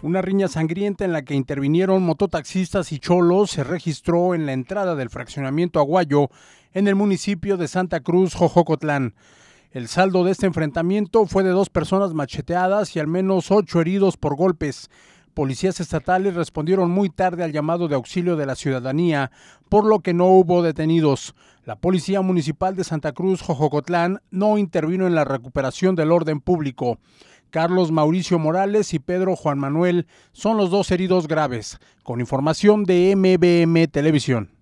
Una riña sangrienta en la que intervinieron mototaxistas y cholos se registró en la entrada del fraccionamiento Aguayo en el municipio de Santa Cruz, Jojocotlán. El saldo de este enfrentamiento fue de dos personas macheteadas y al menos ocho heridos por golpes. Policías estatales respondieron muy tarde al llamado de auxilio de la ciudadanía, por lo que no hubo detenidos. La Policía Municipal de Santa Cruz, Jojocotlán, no intervino en la recuperación del orden público. Carlos Mauricio Morales y Pedro Juan Manuel son los dos heridos graves, con información de MBM Televisión.